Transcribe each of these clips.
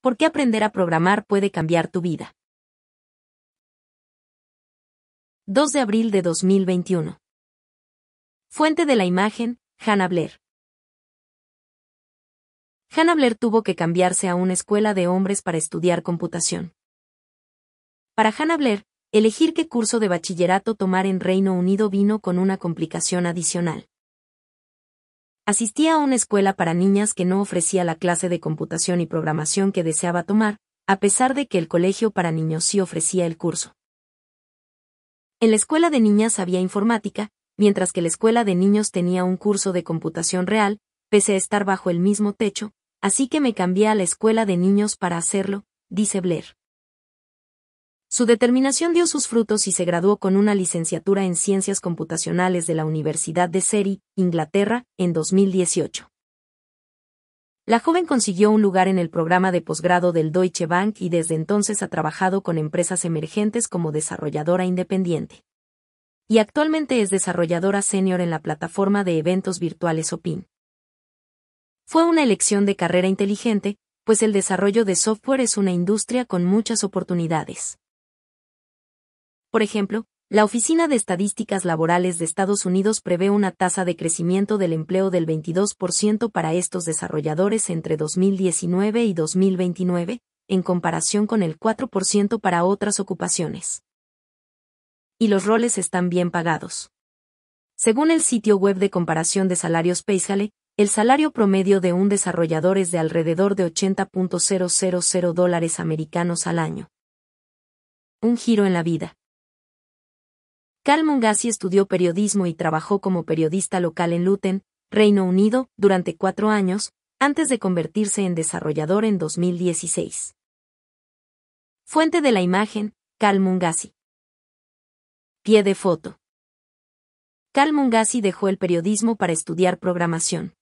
¿Por qué aprender a programar puede cambiar tu vida? 2 de abril de 2021. Fuente de la imagen, Hannah Blair. Hannah Blair tuvo que cambiarse a una escuela de hombres para estudiar computación. Para Hannah Blair, elegir qué curso de bachillerato tomar en Reino Unido vino con una complicación adicional. Asistía a una escuela para niñas que no ofrecía la clase de computación y programación que deseaba tomar, a pesar de que el colegio para niños sí ofrecía el curso. En la escuela de niñas había informática, mientras que la escuela de niños tenía un curso de computación real, pese a estar bajo el mismo techo, así que me cambié a la escuela de niños para hacerlo, dice Blair. Su determinación dio sus frutos y se graduó con una licenciatura en Ciencias Computacionales de la Universidad de Surrey, Inglaterra, en 2018. La joven consiguió un lugar en el programa de posgrado del Deutsche Bank y desde entonces ha trabajado con empresas emergentes como desarrolladora independiente. Y actualmente es desarrolladora senior en la plataforma de eventos virtuales Opin. Fue una elección de carrera inteligente, pues el desarrollo de software es una industria con muchas oportunidades. Por ejemplo, la Oficina de Estadísticas Laborales de Estados Unidos prevé una tasa de crecimiento del empleo del 22% para estos desarrolladores entre 2019 y 2029, en comparación con el 4% para otras ocupaciones. Y los roles están bien pagados. Según el sitio web de comparación de salarios Paysale, el salario promedio de un desarrollador es de alrededor de 80.000 dólares americanos al año. Un giro en la vida. Karl Mungasi estudió periodismo y trabajó como periodista local en Luton, Reino Unido, durante cuatro años, antes de convertirse en desarrollador en 2016. Fuente de la imagen, Karl Mungasi. Pie de foto. Karl Mungasi dejó el periodismo para estudiar programación.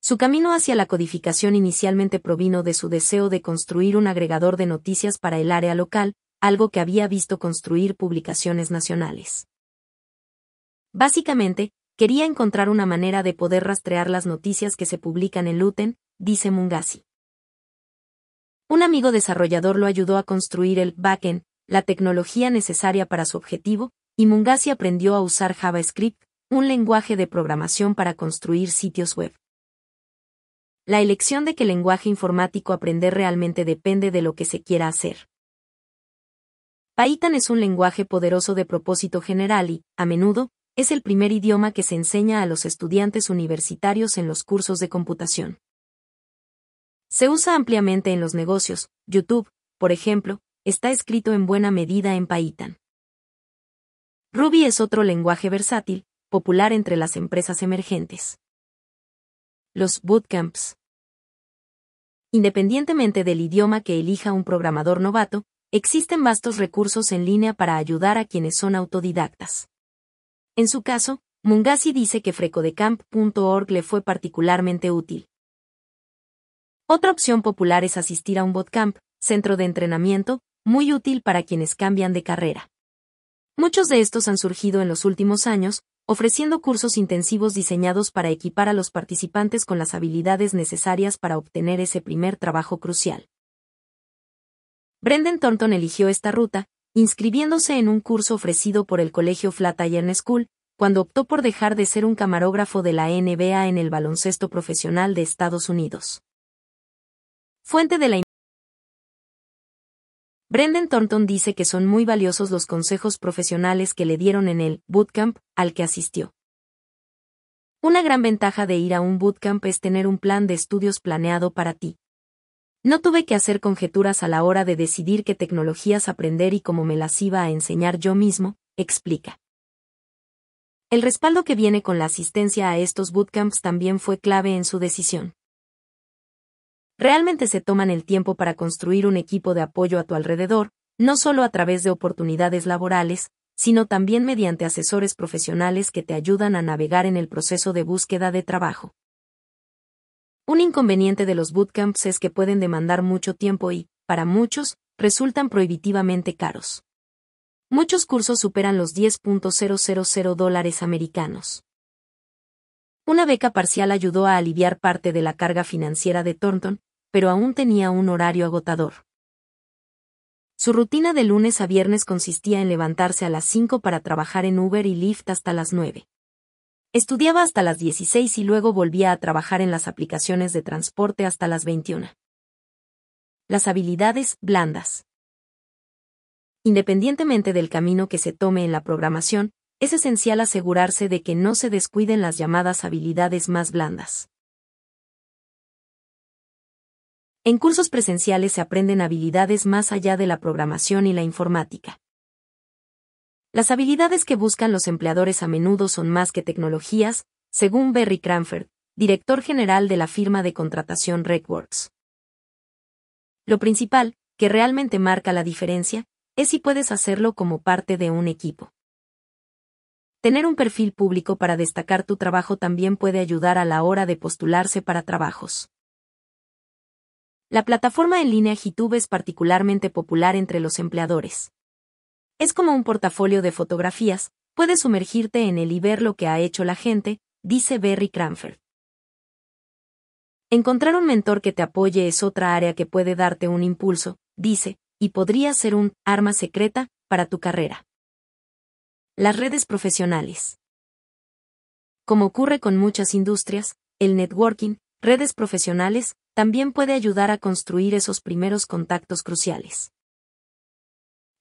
Su camino hacia la codificación inicialmente provino de su deseo de construir un agregador de noticias para el área local, algo que había visto construir publicaciones nacionales. Básicamente, quería encontrar una manera de poder rastrear las noticias que se publican en Luten, dice Mungasi. Un amigo desarrollador lo ayudó a construir el backend, la tecnología necesaria para su objetivo, y Mungasi aprendió a usar JavaScript, un lenguaje de programación para construir sitios web. La elección de qué lenguaje informático aprender realmente depende de lo que se quiera hacer. Python es un lenguaje poderoso de propósito general y, a menudo, es el primer idioma que se enseña a los estudiantes universitarios en los cursos de computación. Se usa ampliamente en los negocios, YouTube, por ejemplo, está escrito en buena medida en Python. Ruby es otro lenguaje versátil, popular entre las empresas emergentes. Los bootcamps. Independientemente del idioma que elija un programador novato, Existen vastos recursos en línea para ayudar a quienes son autodidactas. En su caso, Mungasi dice que frecodecamp.org le fue particularmente útil. Otra opción popular es asistir a un bootcamp, centro de entrenamiento, muy útil para quienes cambian de carrera. Muchos de estos han surgido en los últimos años, ofreciendo cursos intensivos diseñados para equipar a los participantes con las habilidades necesarias para obtener ese primer trabajo crucial. Brendan Thornton eligió esta ruta, inscribiéndose en un curso ofrecido por el Colegio Flatiron School, cuando optó por dejar de ser un camarógrafo de la NBA en el baloncesto profesional de Estados Unidos. Fuente de la Brendan Thornton dice que son muy valiosos los consejos profesionales que le dieron en el bootcamp al que asistió. Una gran ventaja de ir a un bootcamp es tener un plan de estudios planeado para ti. No tuve que hacer conjeturas a la hora de decidir qué tecnologías aprender y cómo me las iba a enseñar yo mismo, explica. El respaldo que viene con la asistencia a estos bootcamps también fue clave en su decisión. Realmente se toman el tiempo para construir un equipo de apoyo a tu alrededor, no solo a través de oportunidades laborales, sino también mediante asesores profesionales que te ayudan a navegar en el proceso de búsqueda de trabajo. Un inconveniente de los bootcamps es que pueden demandar mucho tiempo y, para muchos, resultan prohibitivamente caros. Muchos cursos superan los 10.000 dólares americanos. Una beca parcial ayudó a aliviar parte de la carga financiera de Thornton, pero aún tenía un horario agotador. Su rutina de lunes a viernes consistía en levantarse a las 5 para trabajar en Uber y Lyft hasta las 9. Estudiaba hasta las 16 y luego volvía a trabajar en las aplicaciones de transporte hasta las 21. Las habilidades blandas. Independientemente del camino que se tome en la programación, es esencial asegurarse de que no se descuiden las llamadas habilidades más blandas. En cursos presenciales se aprenden habilidades más allá de la programación y la informática. Las habilidades que buscan los empleadores a menudo son más que tecnologías, según Barry Cranford, director general de la firma de contratación RecWorks. Lo principal, que realmente marca la diferencia, es si puedes hacerlo como parte de un equipo. Tener un perfil público para destacar tu trabajo también puede ayudar a la hora de postularse para trabajos. La plataforma en línea GitHub es particularmente popular entre los empleadores. Es como un portafolio de fotografías, puedes sumergirte en él y ver lo que ha hecho la gente, dice Berry Cranford. Encontrar un mentor que te apoye es otra área que puede darte un impulso, dice, y podría ser un arma secreta para tu carrera. Las redes profesionales. Como ocurre con muchas industrias, el networking, redes profesionales, también puede ayudar a construir esos primeros contactos cruciales.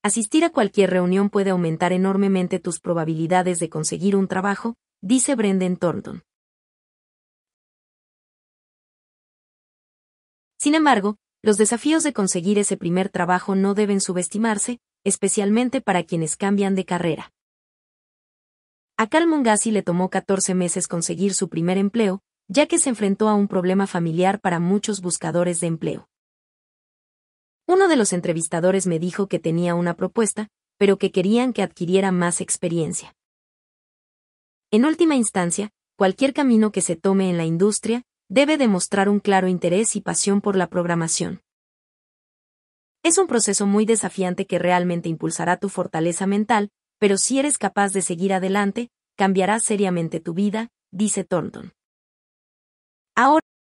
Asistir a cualquier reunión puede aumentar enormemente tus probabilidades de conseguir un trabajo, dice Brendan Thornton. Sin embargo, los desafíos de conseguir ese primer trabajo no deben subestimarse, especialmente para quienes cambian de carrera. A Carl le tomó 14 meses conseguir su primer empleo, ya que se enfrentó a un problema familiar para muchos buscadores de empleo. Uno de los entrevistadores me dijo que tenía una propuesta, pero que querían que adquiriera más experiencia. En última instancia, cualquier camino que se tome en la industria, debe demostrar un claro interés y pasión por la programación. Es un proceso muy desafiante que realmente impulsará tu fortaleza mental, pero si eres capaz de seguir adelante, cambiará seriamente tu vida, dice Thornton. Ahora,